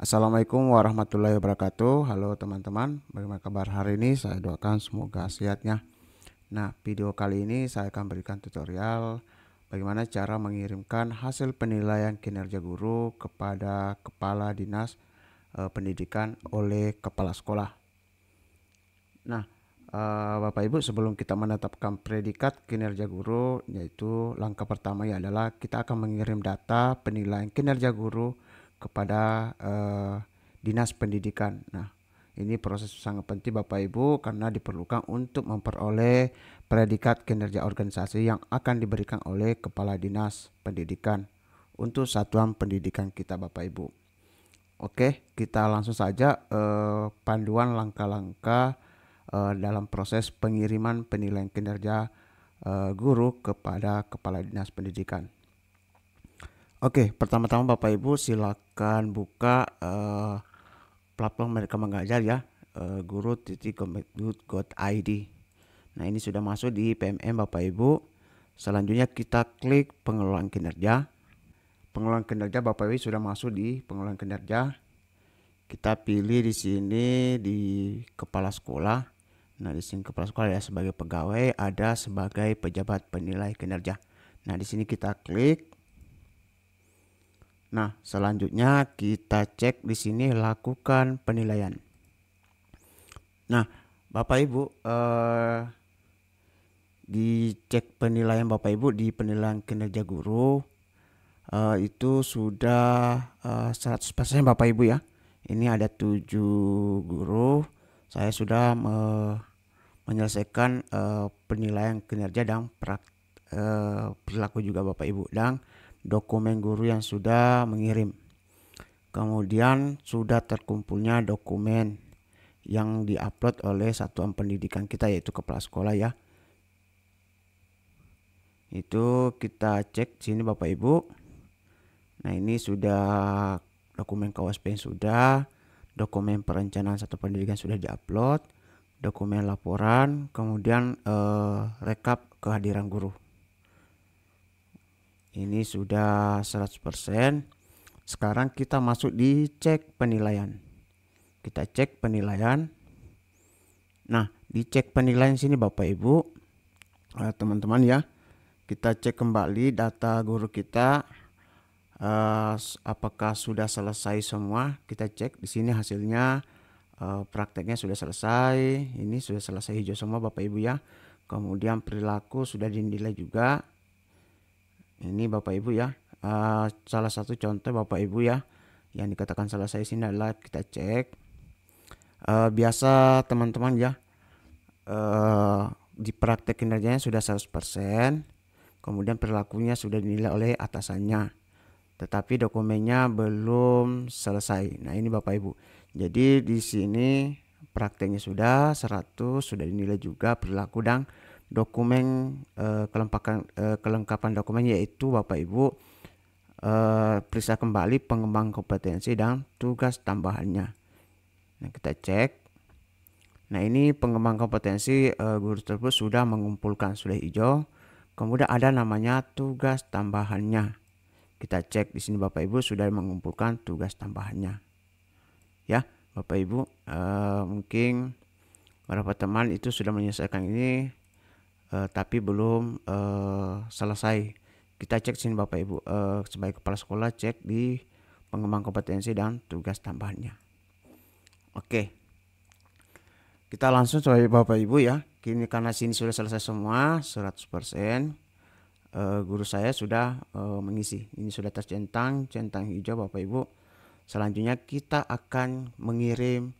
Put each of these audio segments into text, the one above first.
Assalamualaikum warahmatullahi wabarakatuh. Halo teman-teman, bagaimana kabar hari ini? Saya doakan semoga sehatnya. Nah, video kali ini saya akan berikan tutorial bagaimana cara mengirimkan hasil penilaian kinerja guru kepada kepala dinas eh, pendidikan oleh kepala sekolah. Nah, eh, Bapak Ibu sebelum kita menetapkan predikat kinerja guru yaitu langkah pertama ya adalah kita akan mengirim data penilaian kinerja guru kepada eh, dinas pendidikan. Nah, ini proses sangat penting Bapak Ibu karena diperlukan untuk memperoleh predikat kinerja organisasi yang akan diberikan oleh kepala dinas pendidikan untuk satuan pendidikan kita Bapak Ibu. Oke, kita langsung saja eh, panduan langkah-langkah eh, dalam proses pengiriman penilaian kinerja eh, guru kepada kepala dinas pendidikan. Oke, pertama-tama Bapak Ibu silakan buka uh, platform mereka mengajar ya, uh, id. Nah, ini sudah masuk di PMM Bapak Ibu. Selanjutnya kita klik pengelolaan kinerja. Pengelolaan kinerja Bapak Ibu sudah masuk di pengelolaan kinerja. Kita pilih di sini di kepala sekolah. Nah, di sini kepala sekolah ya sebagai pegawai, ada sebagai pejabat penilai kinerja. Nah, di sini kita klik Nah, selanjutnya kita cek di sini lakukan penilaian. Nah, Bapak Ibu eh dicek penilaian Bapak Ibu di penilaian kinerja guru eh, itu sudah eh, 100% Bapak Ibu ya. Ini ada 7 guru. Saya sudah me menyelesaikan eh, penilaian kinerja dan prak, eh, perilaku juga Bapak Ibu dan dokumen guru yang sudah mengirim. Kemudian sudah terkumpulnya dokumen yang diupload oleh satuan pendidikan kita yaitu kepala sekolah ya. Itu kita cek sini Bapak Ibu. Nah, ini sudah dokumen kawaspen sudah, dokumen perencanaan satu pendidikan sudah diupload, dokumen laporan, kemudian eh, rekap kehadiran guru ini sudah 100% sekarang kita masuk di cek penilaian kita cek penilaian nah di cek penilaian sini Bapak Ibu eh, teman-teman ya kita cek kembali data guru kita uh, apakah sudah selesai semua kita cek di sini hasilnya uh, prakteknya sudah selesai ini sudah selesai hijau semua Bapak Ibu ya kemudian perilaku sudah dinilai juga ini Bapak Ibu ya. Uh, salah satu contoh Bapak Ibu ya yang dikatakan salah saya sini adalah kita cek uh, biasa teman-teman ya uh, eh, di praktek kinerjanya sudah 100% kemudian perilakunya sudah dinilai oleh atasannya tetapi dokumennya belum selesai. Nah, ini Bapak Ibu. Jadi di sini prakteknya sudah 100 sudah dinilai juga perilaku dan dokumen uh, eh, kelengkapan uh, eh, kelengkapan dokumen yaitu Bapak Ibu uh, periksa kembali pengembang kompetensi dan tugas tambahannya. Nah, kita cek. Nah, ini pengembang kompetensi uh, guru tersebut sudah mengumpulkan sudah hijau. Kemudian ada namanya tugas tambahannya. Kita cek di sini Bapak Ibu sudah mengumpulkan tugas tambahannya. Ya, Bapak Ibu uh, mungkin beberapa teman itu sudah menyelesaikan ini uh, tapi belum uh, selesai. Kita cek sini Bapak Ibu uh, sebagai kepala sekolah cek di pengembang kompetensi dan tugas tambahannya. Oke. Kita langsung coba Bapak Ibu ya. Kini karena sini sudah selesai semua 100%. Uh, guru saya sudah uh, mengisi. Ini sudah tercentang, centang, centang hijau Bapak Ibu. Selanjutnya kita akan mengirim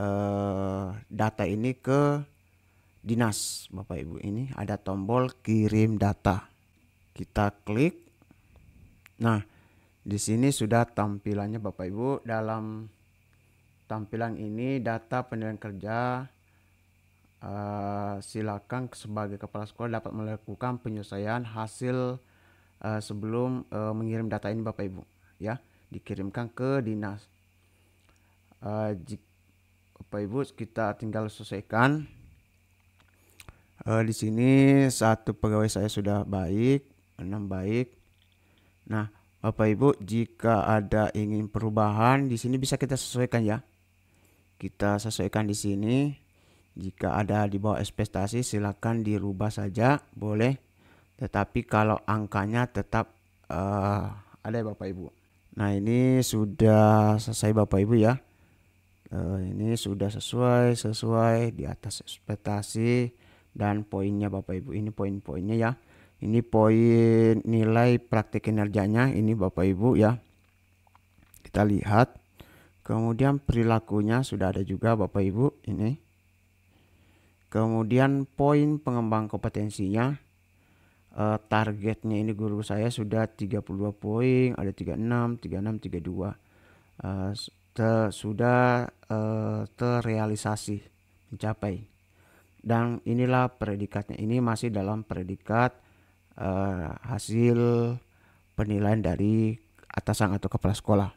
uh, data ini ke dinas Bapak Ibu ini ada tombol kirim data. Kita klik. Nah, di sini sudah tampilannya Bapak Ibu dalam tampilan ini data penilaian kerja uh, silakan sebagai kepala sekolah dapat melakukan penyesuaian hasil uh, sebelum uh, mengirim data ini Bapak Ibu ya dikirimkan ke dinas uh, Bapak Ibu kita tinggal selesaikan uh, di sini satu pegawai saya sudah baik, enam baik. Nah, Bapak Ibu, jika ada ingin perubahan di sini bisa kita sesuaikan ya. Kita sesuaikan di sini. Jika ada di bawah ekspektasi silakan dirubah saja, boleh. Tetapi kalau angkanya tetap uh, ada ya Bapak Ibu. Nah, ini sudah selesai Bapak Ibu ya. Uh, ini sudah sesuai sesuai di atas ekspektasi dan poinnya Bapak Ibu. Ini poin-poinnya ya. Ini poin nilai praktik kinerjanya ini Bapak Ibu ya. Kita lihat. Kemudian perilakunya sudah ada juga Bapak Ibu ini. Kemudian poin pengembang kompetensinya uh, targetnya ini guru saya sudah 32 poin, ada 36, 36, 32. Uh, ter, sudah uh, terrealisasi mencapai dan inilah predikatnya ini masih dalam predikat uh, hasil penilaian dari atasan atau kepala sekolah.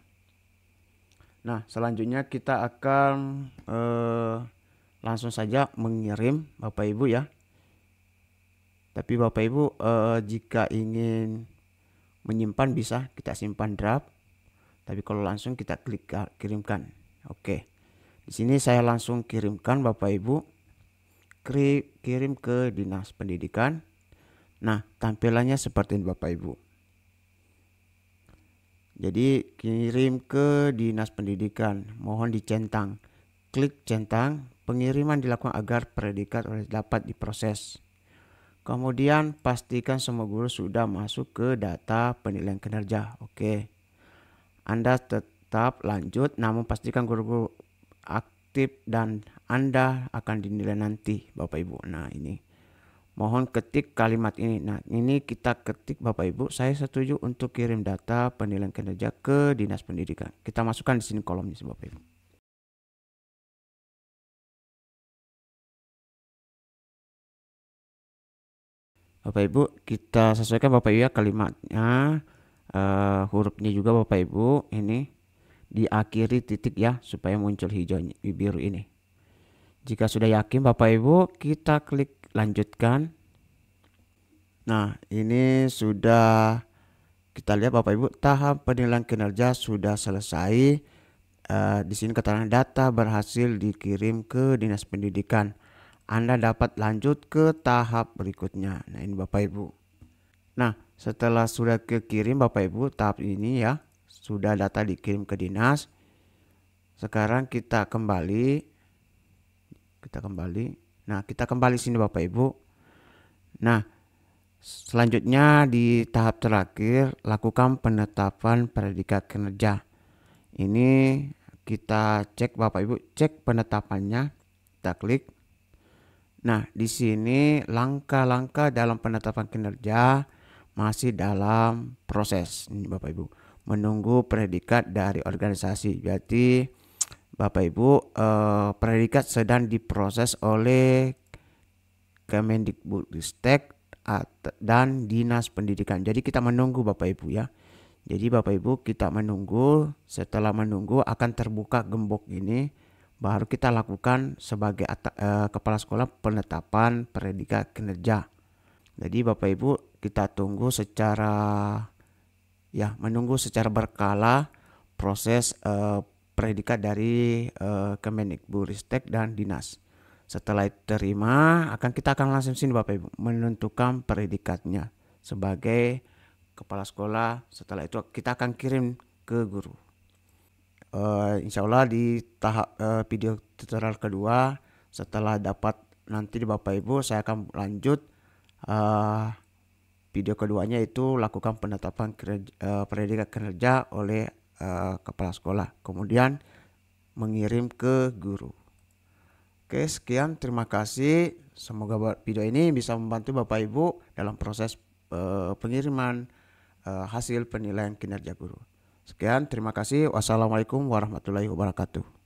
Nah selanjutnya kita akan uh, langsung saja mengirim bapak ibu ya. Tapi bapak ibu uh, jika ingin menyimpan bisa kita simpan draft. Tapi kalau langsung kita klik kirimkan. Oke. Di sini saya langsung kirimkan Bapak Ibu kirim ke dinas pendidikan. Nah, tampilannya seperti ini Bapak Ibu. Jadi kirim ke dinas pendidikan, mohon dicentang. Klik centang, pengiriman dilakukan agar predikat dapat diproses. Kemudian pastikan semua guru sudah masuk ke data penilaian kinerja. Oke. Anda tetap lanjut namun pastikan guru-guru aktif dan anda akan dinilai nanti, Bapak Ibu. Nah, ini mohon ketik kalimat ini. Nah, ini kita ketik Bapak Ibu, saya setuju untuk kirim data penilaian kinerja ke Dinas Pendidikan. Kita masukkan di sini kolomnya Bapak Ibu. Bapak Ibu, kita sesuaikan Bapak Ibu ya kalimatnya uh, hurufnya juga Bapak Ibu ini diakhiri titik ya supaya muncul hijau biru ini. Jika sudah yakin Bapak Ibu, kita klik lanjutkan. Nah, ini sudah kita lihat Bapak Ibu tahap penilaian kinerja sudah selesai. Uh, di sini keterangan data berhasil dikirim ke Dinas Pendidikan. Anda dapat lanjut ke tahap berikutnya. Nah, ini Bapak Ibu. Nah, setelah sudah kekirim Bapak Ibu tahap ini ya, sudah data dikirim ke dinas. Sekarang kita kembali kita kembali nah kita kembali sini bapak ibu nah selanjutnya di tahap terakhir lakukan penetapan predikat kinerja ini kita cek bapak ibu cek penetapannya kita klik Nah, di sini langkah-langkah dalam penetapan kinerja masih dalam proses, ini Bapak Ibu. Menunggu predikat dari organisasi. Berarti Bapak Ibu, eh, predikat sedang diproses oleh Kemendikbudristek dan Dinas Pendidikan. Jadi kita menunggu Bapak Ibu ya. Jadi Bapak Ibu kita menunggu, setelah menunggu akan terbuka gembok ini baru kita lakukan sebagai eh, kepala sekolah penetapan predikat kinerja. Jadi Bapak Ibu kita tunggu secara ya menunggu secara berkala proses eh, predikat dari uh, Kemendikbudristek dan Dinas. Setelah terima, akan kita akan langsung sini Bapak Ibu menentukan predikatnya sebagai kepala sekolah. Setelah itu kita akan kirim ke guru. Uh, insya Allah di tahap uh, video tutorial kedua setelah dapat nanti di Bapak Ibu saya akan lanjut uh, video keduanya itu lakukan penetapan kerja, uh, predikat kerja oleh Eh, kepala sekolah kemudian mengirim ke guru oke sekian terima kasih semoga video ini bisa membantu bapak ibu dalam proses uh, pengiriman eh, hasil penilaian kinerja guru sekian terima kasih wassalamualaikum warahmatullahi wabarakatuh